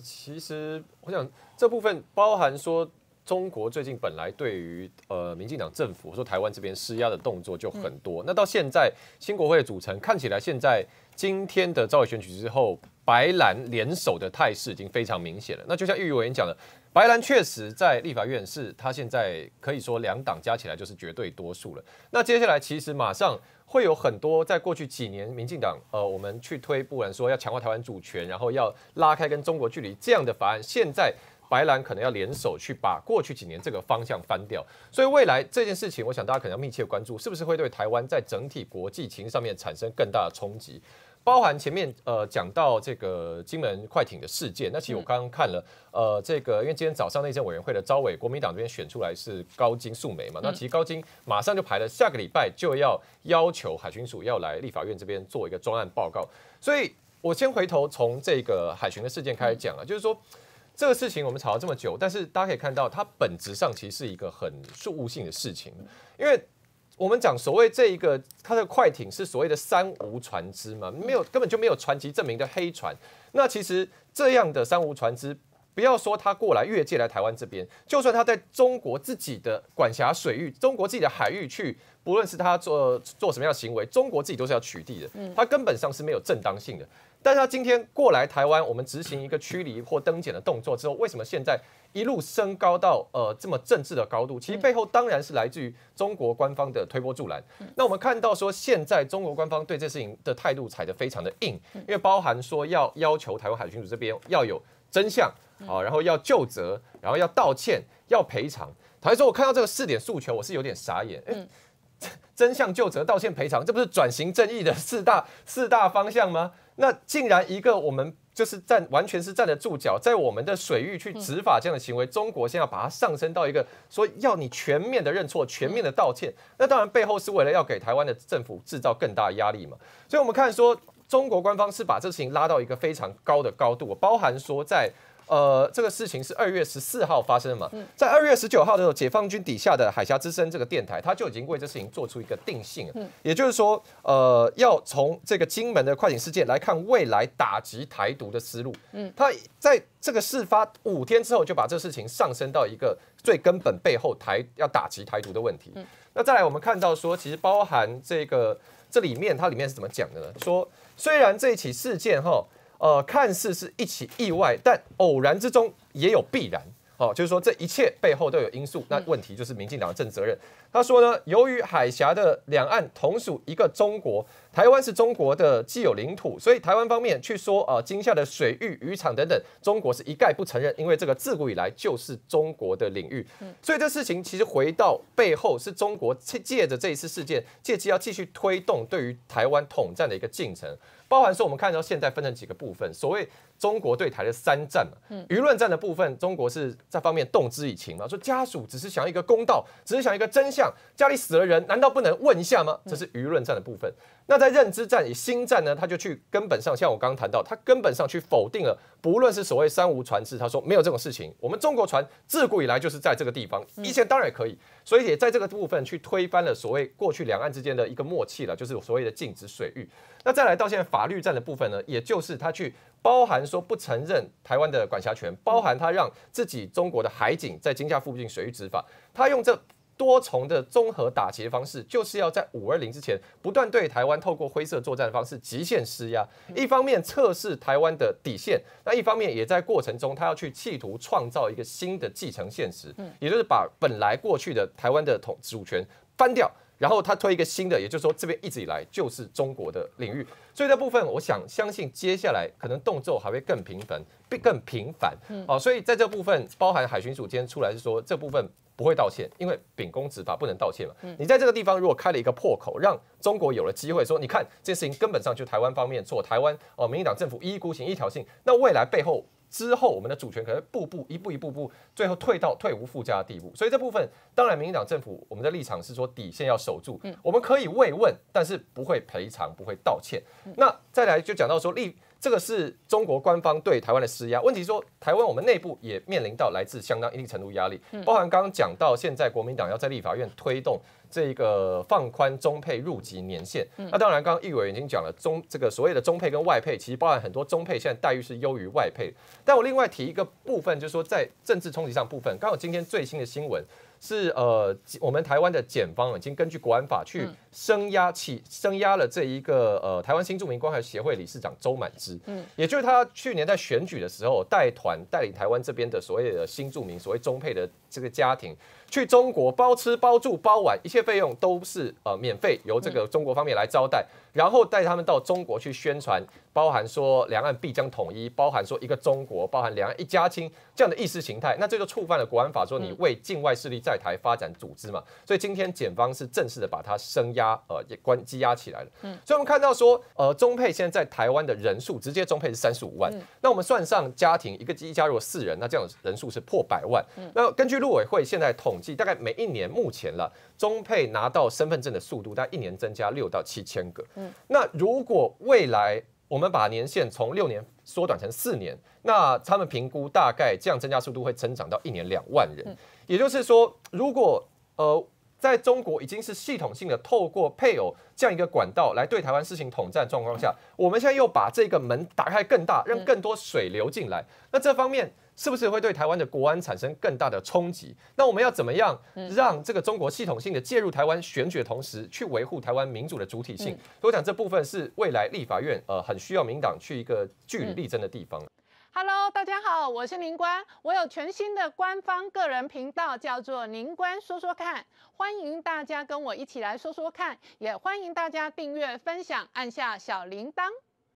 其实我想，这部分包含说，中国最近本来对于呃民进党政府说台湾这边施压的动作就很多。那到现在新国会的组成看起来，现在今天的召选举之后，白蓝联手的态势已经非常明显了。那就像玉委员讲的。白兰确实在立法院是，他现在可以说两党加起来就是绝对多数了。那接下来其实马上会有很多在过去几年民进党呃，我们去推不然说要强化台湾主权，然后要拉开跟中国距离这样的法案，现在白兰可能要联手去把过去几年这个方向翻掉。所以未来这件事情，我想大家可能要密切关注，是不是会对台湾在整体国际情上面产生更大的冲击。包含前面呃讲到这个金门快艇的事件，那其实我刚刚看了呃这个，因为今天早上内政委员会的招委，国民党这边选出来是高金素梅嘛，那其实高金马上就排了，下个礼拜就要要求海巡署要来立法院这边做一个专案报告，所以我先回头从这个海巡的事件开始讲啊，就是说这个事情我们吵了这么久，但是大家可以看到它本质上其实是一个很事务性的事情，因为。我们讲所谓这一个它的快艇是所谓的三无船只嘛，没有根本就没有船籍证明的黑船，那其实这样的三无船只。不要说他过来越界来台湾这边，就算他在中国自己的管辖水域、中国自己的海域去，不论是他做做什么样的行为，中国自己都是要取缔的。他根本上是没有正当性的。但是他今天过来台湾，我们执行一个驱离或登检的动作之后，为什么现在一路升高到呃这么政治的高度？其实背后当然是来自于中国官方的推波助澜。那我们看到说，现在中国官方对这事情的态度踩得非常的硬，因为包含说要要求台湾海军组这边要有。真相，好，然后要就责，然后要道歉，要赔偿。坦白说，我看到这个四点诉求，我是有点傻眼。嗯，真相、就责、道歉、赔偿，这不是转型正义的四大四大方向吗？那竟然一个我们就是站完全是站得住脚，在我们的水域去执法这样的行为，中国现在把它上升到一个说要你全面的认错、全面的道歉，那当然背后是为了要给台湾的政府制造更大压力嘛。所以，我们看说。中国官方是把这事情拉到一个非常高的高度，包含说在呃这个事情是二月十四号发生的嘛，在二月十九号的时候，解放军底下的海峡之声这个电台，他就已经为这事情做出一个定性，也就是说，呃，要从这个金门的快艇事件来看未来打击台独的思路。嗯，他在这个事发五天之后，就把这事情上升到一个最根本背后台要打击台独的问题。那再来我们看到说，其实包含这个这里面它里面是怎么讲的呢？说虽然这一起事件哈，呃，看似是一起意外，但偶然之中也有必然，哦，就是说这一切背后都有因素。那问题就是民进党的政责任。他说呢，由于海峡的两岸同属一个中国，台湾是中国的既有领土，所以台湾方面去说呃惊夏的水域渔场等等，中国是一概不承认，因为这个自古以来就是中国的领域。所以这事情其实回到背后，是中国借借着这一次事件，借机要继续推动对于台湾统战的一个进程，包含说我们看到现在分成几个部分，所谓中国对台的三战嘛，舆论战的部分，中国是在方面动之以情嘛，说家属只是想要一个公道，只是想要一个真相。家里死了人，难道不能问一下吗？这是舆论战的部分。那在认知战、以心战呢？他就去根本上，像我刚刚谈到，他根本上去否定了，不论是所谓三无船只，他说没有这种事情。我们中国船自古以来就是在这个地方，以前当然可以，所以也在这个部分去推翻了所谓过去两岸之间的一个默契了，就是所谓的禁止水域。那再来到现在法律战的部分呢，也就是他去包含说不承认台湾的管辖权，包含他让自己中国的海警在金价附近水域执法，他用这。多重的综合打击方式，就是要在五二零之前不断对台湾透过灰色作战的方式极限施压，一方面测试台湾的底线，那一方面也在过程中他要去企图创造一个新的继承现实，也就是把本来过去的台湾的统主权翻掉。然后他推一个新的，也就是说，这边一直以来就是中国的领域，所以这部分我想相信，接下来可能动作还会更频繁，更频繁。嗯，所以在这部分，包含海巡署今天出来是说，这部分不会道歉，因为秉公执法不能道歉嘛。嗯，你在这个地方如果开了一个破口，让中国有了机会说，你看这事情根本上就台湾方面做，台湾哦，民民党政府一意孤行、一挑衅，那未来背后。之后，我们的主权可能步步一步一步步，最后退到退无复加的地步。所以这部分，当然，民民党政府我们的立场是说底线要守住。嗯，我们可以慰问，但是不会赔偿，不会道歉。那再来就讲到说立这个是中国官方对台湾的施压。问题说台湾我们内部也面临到来自相当一定程度压力，包含刚刚讲到现在国民党要在立法院推动。这一个放宽中配入籍年限，那当然，刚刚委会已经讲了，中这个所谓的中配跟外配，其实包含很多中配，现在待遇是优于外配。但我另外提一个部分，就是说在政治冲击上部分，刚好今天最新的新闻是，呃，我们台湾的检方已经根据国安法去声压起声压了这一个呃台湾新住民关怀协会理事长周满之，嗯，也就是他去年在选举的时候带团带领台湾这边的所谓的新住民，所谓中配的这个家庭去中国包吃包住包玩一些。这些费用都是呃免费，由这个中国方面来招待。然后带他们到中国去宣传，包含说两岸必将统一，包含说一个中国，包含两岸一家亲这样的意识形态，那这就触犯了国安法，说你为境外势力在台发展组织嘛。所以今天检方是正式的把它升压，呃也关羁押起来了。嗯，所以我们看到说，呃中配现在在台湾的人数，直接中配是三十五万，那我们算上家庭一个一家如果四人，那这样人数是破百万。嗯，那根据陆委会现在统计，大概每一年目前了中配拿到身份证的速度，大概一年增加六到七千个。那如果未来我们把年限从六年缩短成四年，那他们评估大概这样增加速度会增长到一年两万人。也就是说，如果呃在中国已经是系统性的透过配偶这样一个管道来对台湾实行统战状况下，我们现在又把这个门打开更大，让更多水流进来，那这方面。是不是会对台湾的国安产生更大的冲击？那我们要怎么样让这个中国系统性的介入台湾选举，同时去维护台湾民主的主体性？所以讲这部分是未来立法院呃很需要民党去一个据理力争的地方。Hello，大家好，我是林官，我有全新的官方个人频道，叫做林官说说看，欢迎大家跟我一起来说说看，也欢迎大家订阅、分享，按下小铃铛。